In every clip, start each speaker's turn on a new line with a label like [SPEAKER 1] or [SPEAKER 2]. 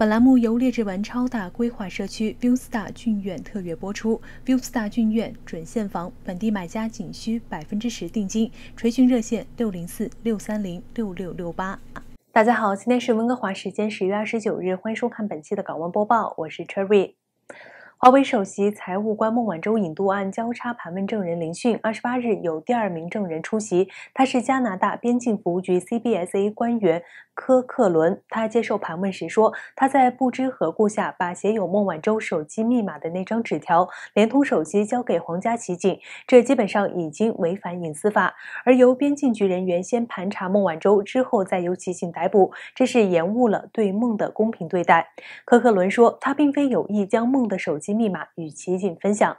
[SPEAKER 1] 本栏目由列治文超大规划社区 Viewstar 郡苑特约播出。Viewstar 郡苑准现房，本地买家仅需百分之十定金。垂询热线六零四六三零六六六八。大家好，今天是温哥华时间十月二十九日，欢迎收看本期的《港湾播报》，我是 Cherry。华为首席财务官孟晚舟引渡案交叉盘问证人林迅，二十八日有第二名证人出席，他是加拿大边境服务局 （CBSA） 官员科克伦。他接受盘问时说，他在不知何故下，把写有孟晚舟手机密码的那张纸条，连通手机交给皇家骑警，这基本上已经违反隐私法。而由边境局人员先盘查孟晚舟，之后再由骑警逮捕，这是延误了对孟的公平对待。科克伦说，他并非有意将孟的手机。密码与奇景分享。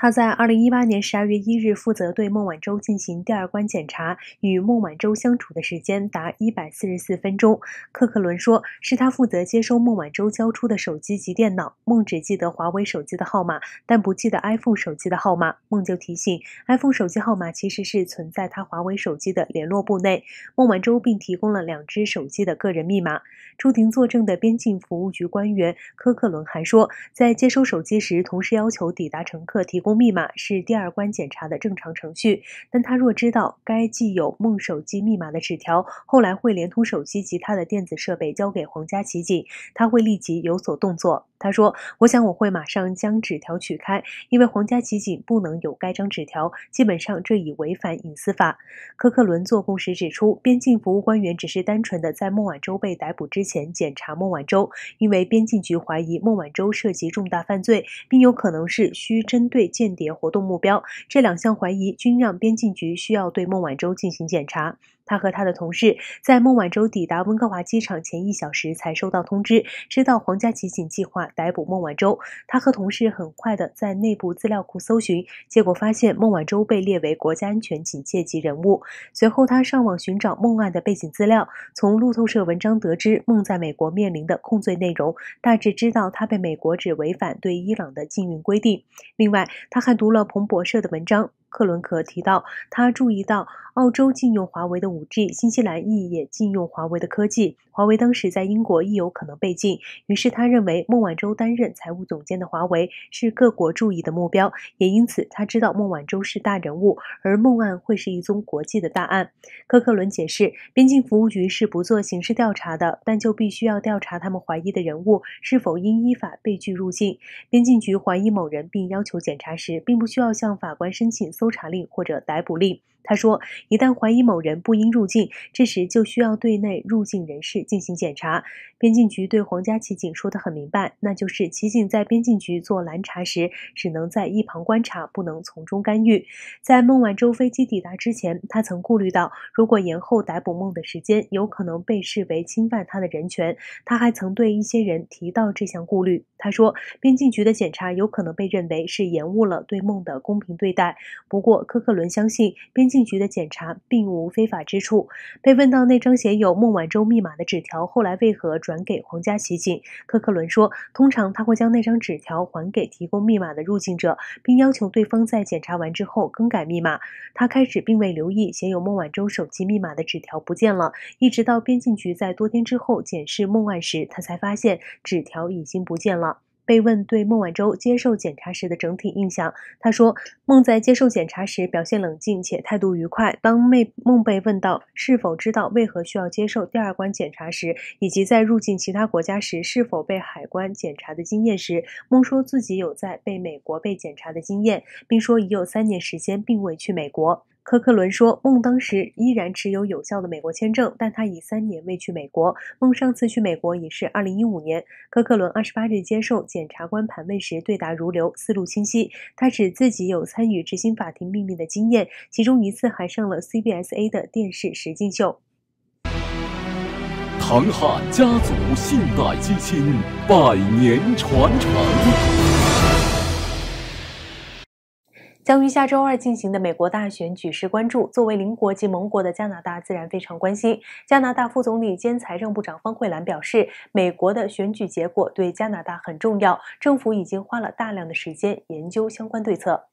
[SPEAKER 1] 他在二零一八年十二月一日负责对孟晚舟进行第二关检查，与孟晚舟相处的时间达一百四十四分钟。柯克伦说，是他负责接收孟晚舟交出的手机及电脑。孟只记得华为手机的号码，但不记得 iPhone 手机的号码。孟就提醒，iPhone 手机号码其实是存在他华为手机的联络簿内。孟晚舟并提供了两只手机的个人密码。出庭作证的边境服务局官员科克伦还说，在接收手机时，同时要求抵达乘客提供。密码是第二关检查的正常程序，但他若知道该既有梦手机密码的纸条，后来会连同手机及他的电子设备交给皇家骑警，他会立即有所动作。他说：“我想我会马上将纸条取开，因为皇家骑警不能有该张纸条，基本上这已违反隐私法。”科克伦做供时指出，边境服务官员只是单纯的在孟晚舟被逮捕之前检查孟晚舟，因为边境局怀疑孟晚舟涉及重大犯罪，并有可能是需针对间谍活动目标，这两项怀疑均让边境局需要对孟晚舟进行检查。他和他的同事在孟晚舟抵达温哥华机场前一小时才收到通知，知道皇家骑警计划逮捕孟晚舟。他和同事很快的在内部资料库搜寻，结果发现孟晚舟被列为国家安全警戒级人物。随后，他上网寻找孟案的背景资料，从路透社文章得知孟在美国面临的控罪内容，大致知道他被美国指违反对伊朗的禁运规定。另外，他还读了彭博社的文章。克伦克提到，他注意到澳洲禁用华为的五 G，新西兰亦也禁用华为的科技。华为当时在英国亦有可能被禁，于是他认为孟晚舟担任财务总监的华为是各国注意的目标，也因此他知道孟晚舟是大人物，而孟案会是一宗国际的大案。科克伦解释，边境服务局是不做刑事调查的，但就必须要调查他们怀疑的人物是否应依法被拒入境。边境局怀疑某人并要求检查时，并不需要向法官申请。搜查令或者逮捕令。他说：“一旦怀疑某人不应入境，这时就需要对内入境人士进行检查。边境局对皇家骑警说得很明白，那就是骑警在边境局做拦查时，只能在一旁观察，不能从中干预。在孟晚舟飞机抵达之前，他曾顾虑到，如果延后逮捕孟的时间，有可能被视为侵犯他的人权。他还曾对一些人提到这项顾虑。他说，边境局的检查有可能被认为是延误了对孟的公平对待。不过，科克伦相信边。”境局的检查并无非法之处。被问到那张写有孟晚舟密码的纸条后来为何转给皇家骑警，科克伦说，通常他会将那张纸条还给提供密码的入境者，并要求对方在检查完之后更改密码。他开始并未留意写有孟晚舟手机密码的纸条不见了，一直到边境局在多天之后检视孟案时，他才发现纸条已经不见了。被问对孟晚舟接受检查时的整体印象，他说孟在接受检查时表现冷静且态度愉快。当妹孟被问到是否知道为何需要接受第二关检查时，以及在入境其他国家时是否被海关检查的经验时，孟说自己有在被美国被检查的经验，并说已有三年时间并未去美国。科克伦说，孟当时依然持有有效的美国签证，但他已三年未去美国。孟上次去美国已是2015年。科克伦28日接受检察官盘问时，对答如流，思路清晰。他指自己有参与执行法庭命令的经验，其中一次还上了 CBSA 的电视实境秀。唐汉家族信贷基金，百年传承。将于下周二进行的美国大选举势关注。作为邻国及盟国的加拿大，自然非常关心。加拿大副总理兼财政部长方慧兰表示，美国的选举结果对加拿大很重要，政府已经花了大量的时间研究相关对策。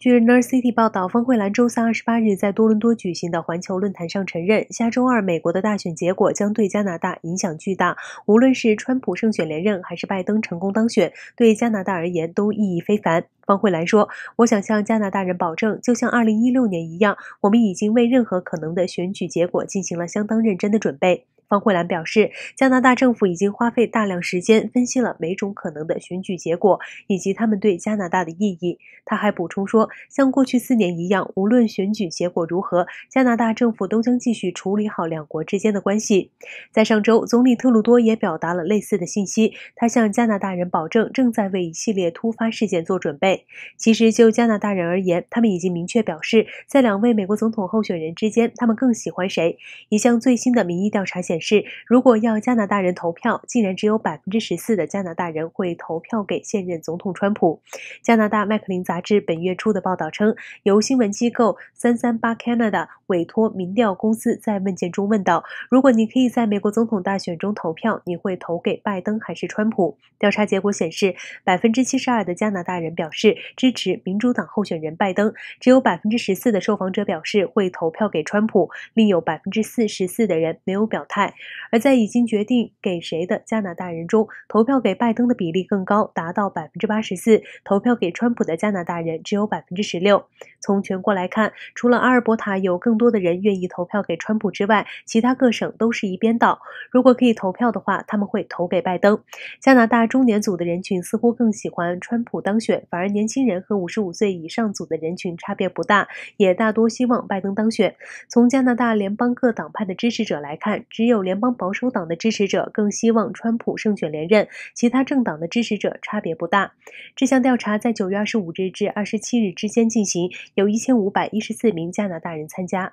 [SPEAKER 1] 据《t h City》报道，方慧兰周三二十八日在多伦多举行的环球论坛上承认，下周二美国的大选结果将对加拿大影响巨大。无论是川普胜选连任，还是拜登成功当选，对加拿大而言都意义非凡。方慧兰说：“我想向加拿大人保证，就像二零一六年一样，我们已经为任何可能的选举结果进行了相当认真的准备。”方慧兰表示，加拿大政府已经花费大量时间分析了每种可能的选举结果以及他们对加拿大的意义。他还补充说，像过去四年一样，无论选举结果如何，加拿大政府都将继续处理好两国之间的关系。在上周，总理特鲁多也表达了类似的信息。他向加拿大人保证，正在为一系列突发事件做准备。其实，就加拿大人而言，他们已经明确表示，在两位美国总统候选人之间，他们更喜欢谁。一项最新的民意调查显示。是，如果要加拿大人投票，竟然只有百分之十四的加拿大人会投票给现任总统川普。加拿大麦克林杂志本月初的报道称，由新闻机构三三八 Canada。委托民调公司在问卷中问到：“如果你可以在美国总统大选中投票，你会投给拜登还是川普？”调查结果显示，百分之七十二的加拿大人表示支持民主党候选人拜登，只有百分之十四的受访者表示会投票给川普，另有百分之四十四的人没有表态。而在已经决定给谁的加拿大人中，投票给拜登的比例更高，达到百分之八十四；投票给川普的加拿大人只有百分之十六。从全国来看，除了阿尔伯塔有更多的人愿意投票给川普之外，其他各省都是一边倒。如果可以投票的话，他们会投给拜登。加拿大中年组的人群似乎更喜欢川普当选，反而年轻人和55岁以上组的人群差别不大，也大多希望拜登当选。从加拿大联邦各党派的支持者来看，只有联邦保守党的支持者更希望川普胜选连任，其他政党的支持者差别不大。这项调查在9月25日至27日之间进行，有一千五百一十四名加拿大人参加。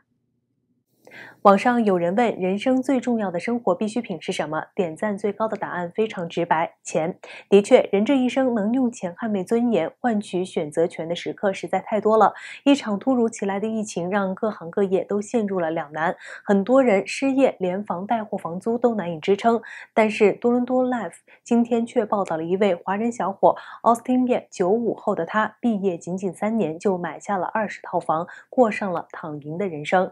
[SPEAKER 1] 网上有人问，人生最重要的生活必需品是什么？点赞最高的答案非常直白：钱。的确，人这一生能用钱捍卫尊严、换取选择权的时刻实在太多了。一场突如其来的疫情让各行各业都陷入了两难，很多人失业，连房贷或房租都难以支撑。但是多伦多 Life 今天却报道了一位华人小伙 Austin 便九五后的他，毕业仅仅三年就买下了二十套房，过上了躺赢的人生。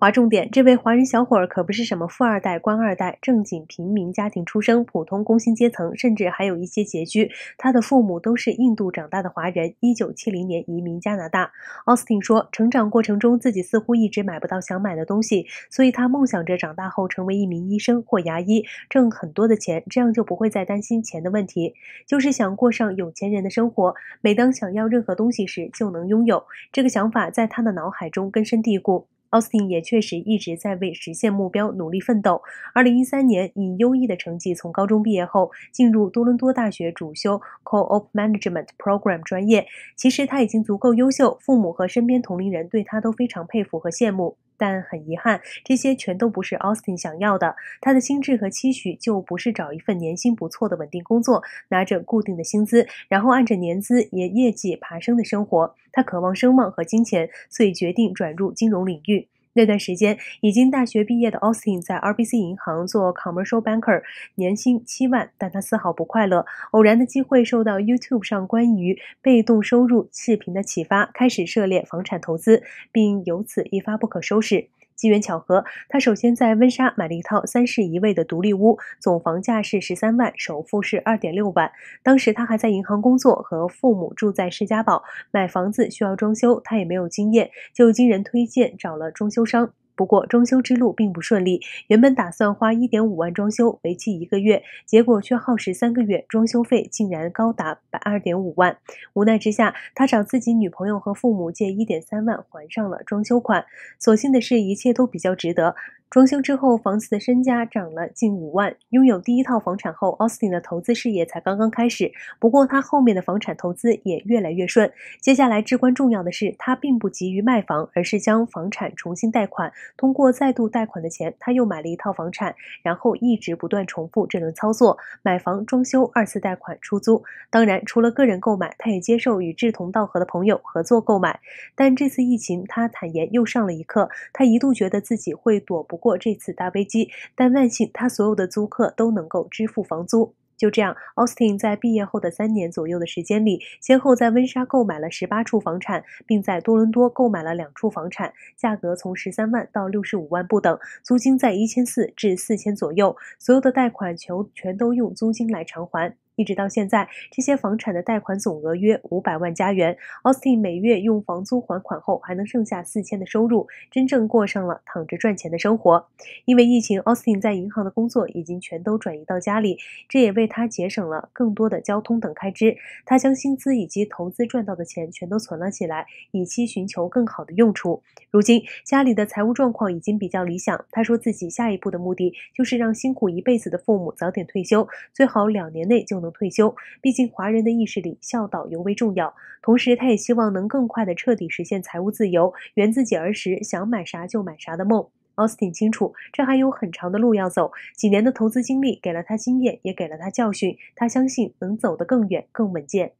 [SPEAKER 1] 划重点！这位华人小伙儿可不是什么富二代、官二代，正经平民家庭出生，普通工薪阶层，甚至还有一些拮据。他的父母都是印度长大的华人，一九七零年移民加拿大。奥斯汀说，成长过程中自己似乎一直买不到想买的东西，所以他梦想着长大后成为一名医生或牙医，挣很多的钱，这样就不会再担心钱的问题，就是想过上有钱人的生活。每当想要任何东西时，就能拥有。这个想法在他的脑海中根深蒂固。奥斯汀也确实一直在为实现目标努力奋斗。二零一三年，以优异的成绩从高中毕业后，进入多伦多大学主修 Co-op Management Program 专业。其实他已经足够优秀，父母和身边同龄人对他都非常佩服和羡慕。但很遗憾，这些全都不是 Austin 想要的。他的心智和期许就不是找一份年薪不错的稳定工作，拿着固定的薪资，然后按着年资也业绩爬升的生活。他渴望声望和金钱，所以决定转入金融领域。那段时间，已经大学毕业的 Austin 在 RBC 银行做 commercial banker，年薪七万，但他丝毫不快乐。偶然的机会，受到 YouTube 上关于被动收入视频的启发，开始涉猎房产投资，并由此一发不可收拾。机缘巧合，他首先在温莎买了一套三室一卫的独立屋，总房价是十三万，首付是二点六万。当时他还在银行工作，和父母住在史家堡。买房子需要装修，他也没有经验，就经人推荐找了装修商。不过装修之路并不顺利，原本打算花一点五万装修，为期一个月，结果却耗时三个月，装修费竟然高达百二点五万。无奈之下，他找自己女朋友和父母借一点三万，还上了装修款。所幸的是，一切都比较值得。装修之后，房子的身家涨了近五万。拥有第一套房产后，Austin 的投资事业才刚刚开始。不过，他后面的房产投资也越来越顺。接下来至关重要的是，他并不急于卖房，而是将房产重新贷款。通过再度贷款的钱，他又买了一套房产，然后一直不断重复这轮操作：买房、装修、二次贷款、出租。当然，除了个人购买，他也接受与志同道合的朋友合作购买。但这次疫情，他坦言又上了一课。他一度觉得自己会躲不。过这次大危机，但万幸他所有的租客都能够支付房租。就这样，Austin 在毕业后的三年左右的时间里，先后在温莎购买了十八处房产，并在多伦多购买了两处房产，价格从十三万到六十五万不等，租金在一千四至四千左右，所有的贷款全全都用租金来偿还。一直到现在，这些房产的贷款总额约五百万加元。奥斯汀每月用房租还款后，还能剩下四千的收入，真正过上了躺着赚钱的生活。因为疫情，奥斯汀在银行的工作已经全都转移到家里，这也为他节省了更多的交通等开支。他将薪资以及投资赚到的钱全都存了起来，以期寻求更好的用处。如今家里的财务状况已经比较理想，他说自己下一步的目的就是让辛苦一辈子的父母早点退休，最好两年内就能。退休，毕竟华人的意识里孝道尤为重要。同时，他也希望能更快的彻底实现财务自由，圆自己儿时想买啥就买啥的梦。奥斯汀清楚，这还有很长的路要走。几年的投资经历给了他经验，也给了他教训。他相信能走得更远、更稳健。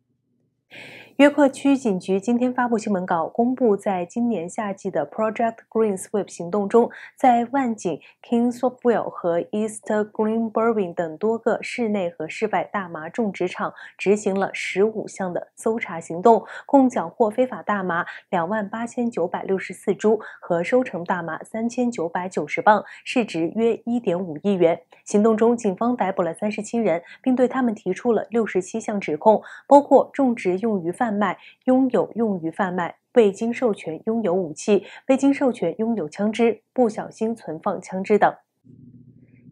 [SPEAKER 1] 约克区警局今天发布新闻稿，公布在今年夏季的 Project Green Sweep 行动中，在万景 k i n g s w o f t w i l l e 和 East g r e e n b u r n 等多个室内和室外大麻种植场执行了十五项的搜查行动，共缴获非法大麻两万八千九百六十四株和收成大麻三千九百九十磅，市值约一点五亿元。行动中，警方逮捕了三十七人，并对他们提出了六十七项指控，包括种植用于贩。贩卖、拥有、用于贩卖、未经授权拥有武器、未经授权拥有枪支、不小心存放枪支等。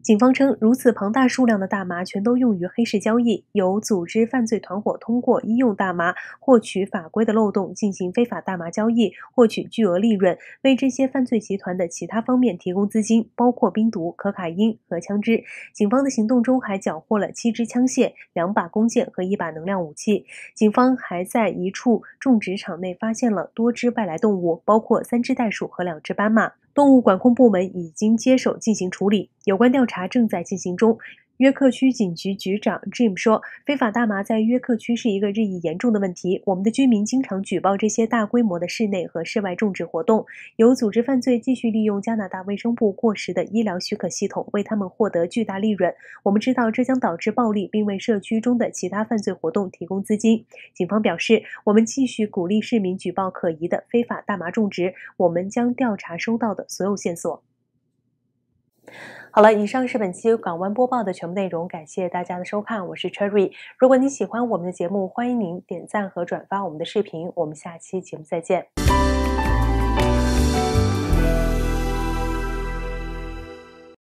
[SPEAKER 1] 警方称，如此庞大数量的大麻全都用于黑市交易。有组织犯罪团伙通过医用大麻获取法规的漏洞，进行非法大麻交易，获取巨额利润，为这些犯罪集团的其他方面提供资金，包括冰毒、可卡因和枪支。警方的行动中还缴获了七支枪械、两把弓箭和一把能量武器。警方还在一处种植场内发现了多只外来动物，包括三只袋鼠和两只斑马。动物管控部门已经接手进行处理，有关调查正在进行中。约克区警局局长 Jim 说：“非法大麻在约克区是一个日益严重的问题。我们的居民经常举报这些大规模的室内和室外种植活动。有组织犯罪继续利用加拿大卫生部过时的医疗许可系统，为他们获得巨大利润。我们知道这将导致暴力，并为社区中的其他犯罪活动提供资金。”警方表示：“我们继续鼓励市民举报可疑的非法大麻种植。我们将调查收到的所有线索。”好了，以上是本期《港湾播报》的全部内容，感谢大家的收看，我是 Cherry。如果你喜欢我们的节目，欢迎您点赞和转发我们的视频。我们下期节目再见。